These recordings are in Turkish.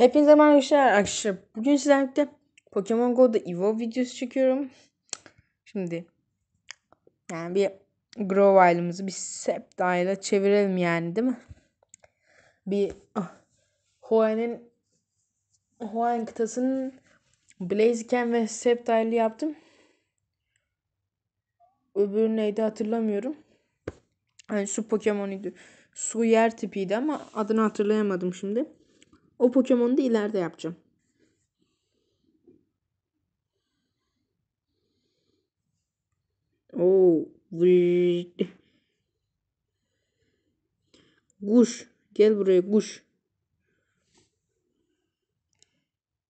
Hepinize merhaba arkadaşlar. Bugün sizlerle Pokemon Go'da Evo videosu çekiyorum. Şimdi yani bir Growile'ımızı bir Sceptile'a çevirelim yani değil mi? Bir ah, Hoen'in Hoenn kıtasının Blaziken ve Sceptile'ı yaptım. Öbürü neydi hatırlamıyorum. Yani su Pokemon'uydu. Su yer tipiydi ama adını hatırlayamadım şimdi. O Pokemon'u da ileride yapacağım. Oo. Vırt. Kuş. Gel buraya kuş.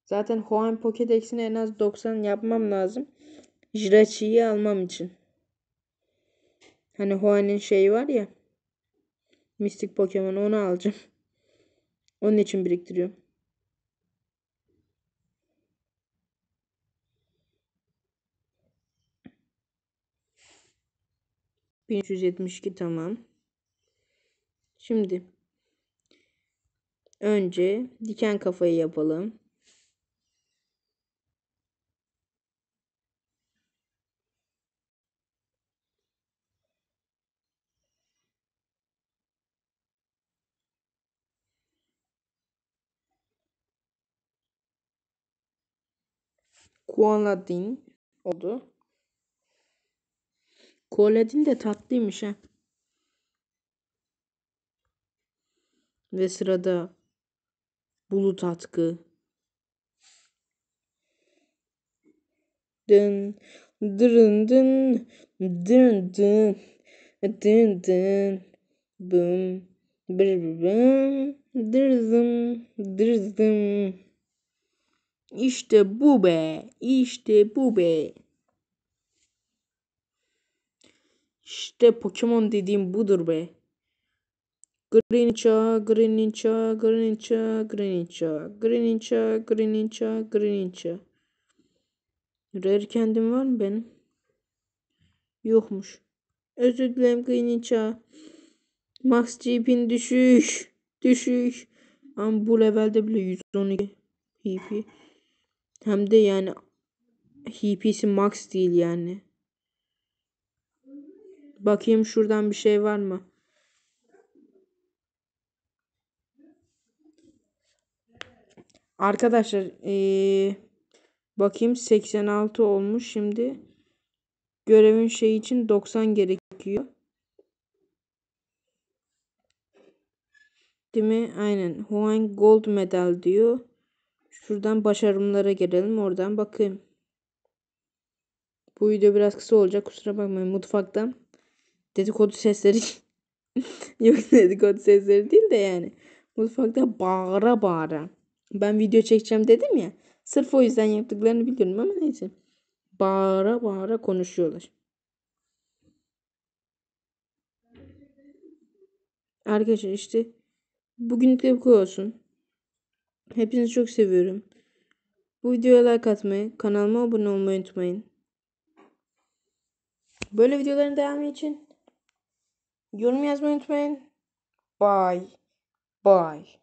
Zaten Hoenn Pokédex'ini en az 90 yapmam lazım. Jirachi'yi almam için. Hani Hoenn'in şeyi var ya. Mistik Pokemon onu alacağım. Onun için biriktiriyorum. ...1372 tamam. Şimdi... Önce diken kafayı yapalım. Kualadin oldu. Kualadin de tatlıymış ha. Ve sırada bulut atkı. Dın dırın dın dırın dın dın dın bım bir bım dırzım dırzım işte bu be. İşte bu be. İşte Pokemon dediğim budur be. Greninja, Greninja, Greninja, Greninja, Greninja, Greninja, Greninja. Rare kendim var mı benim? Yokmuş. Özür dilerim Greninja. Max GP'in düşüş. Düşüş. Ama bu levelde bile 112 HP. Hem de yani HP'si max değil yani. Bakayım şuradan bir şey var mı? Arkadaşlar ee, bakayım 86 olmuş şimdi. Görevin şey için 90 gerekiyor. Değil mi? Aynen. Huang Gold Medal diyor. Şuradan başarımlara gelelim. Oradan bakayım. Bu video biraz kısa olacak. Kusura bakmayın. Mutfaktan dedikodu sesleri yok dedikodu sesleri değil de yani. Mutfakta bağıra bağıra. Ben video çekeceğim dedim ya. Sırf o yüzden yaptıklarını biliyorum ama neyse. Bağıra bağıra konuşuyorlar. Arkadaşlar işte bugünlük de bu olsun. Hepinizi çok seviyorum. Bu videoya like atmayı, kanalıma abone olmayı unutmayın. Böyle videoların devamı için yorum yazmayı unutmayın. Bye. Bye.